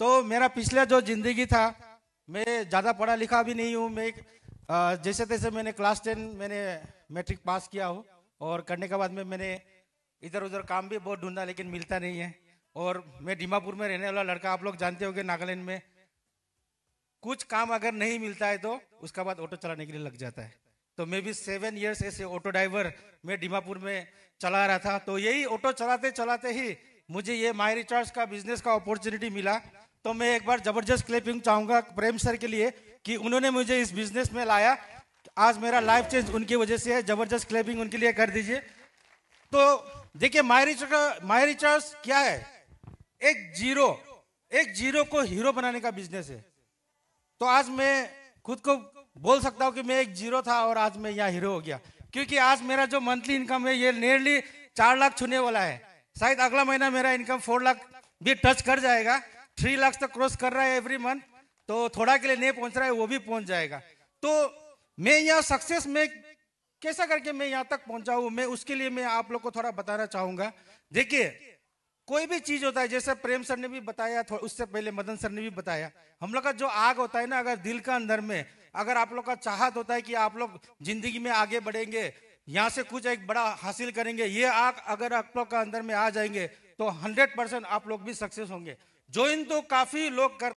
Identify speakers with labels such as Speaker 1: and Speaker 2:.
Speaker 1: तो मेरा पिछला जो जिंदगी था मैं ज़्यादा पढ़ा लिखा भी नहीं हूँ मैं जैसे तैसे मैंने क्लास टेन मैंने मैट्रिक पास किया हूँ और करने के बाद में मैंने इधर उधर काम भी बहुत ढूंढा लेकिन मिलता नहीं है और मैं डिमापुर में रहने वाला लड़का आप लोग जानते होंगे नागालैंड में कुछ काम अगर नहीं मिलता है तो उसके बाद ऑटो चलाने के लिए लग जाता है तो मैं भी सेवन इयर्स ऐसे ऑटो ड्राइवर मैं डिमापुर में चला रहा था तो यही ऑटो चलाते चलाते ही मुझे ये माई रिचार्ज का बिजनेस का अपॉर्चुनिटी मिला तो मैं एक बार जबरदस्त क्लैपिंग चाहूंगा प्रेम सर के लिए कि उन्होंने मुझे इस बिजनेस में लाया आज मेरा लाइफ चेंज उनकी वजह से है जबरदस्त क्लैपिंग उनके लिए कर दीजिए तो देखिए माई रिचार्ज क्या है एक जीरो एक जीरो को हीरो बनाने का बिजनेस है तो आज मैं खुद को बोल सकता हूँ कि मैं एक जीरो था और आज मैं यहाँ हीरो हो गया क्योंकि आज मेरा जो मंथली इनकम है ये नियरली चार लाख छूने वाला है शायद अगला महीना मेरा इनकम फोर लाख भी टच कर जाएगा थ्री लाख तक क्रॉस कर रहा है एवरी मंथ तो थोड़ा के लिए नहीं पहुंच रहा है वो भी पहुंच जाएगा तो मैं यहाँ सक्सेस में कैसा करके मैं यहाँ तक पहुंचा हूँ मैं उसके लिए मैं आप लोग को थोड़ा बताना चाहूंगा देखिए कोई भी चीज होता है जैसे प्रेम सर ने भी बताया उससे पहले मदन सर ने भी बताया हम लोग का जो आग होता है ना अगर दिल का अंदर में अगर आप लोग का चाहत होता है कि आप लोग जिंदगी में आगे बढ़ेंगे यहाँ से कुछ एक बड़ा हासिल करेंगे ये आग अगर आप लोग का अंदर में आ जाएंगे तो 100 परसेंट आप लोग भी सक्सेस होंगे ज्वाइन तो काफ़ी लोग कर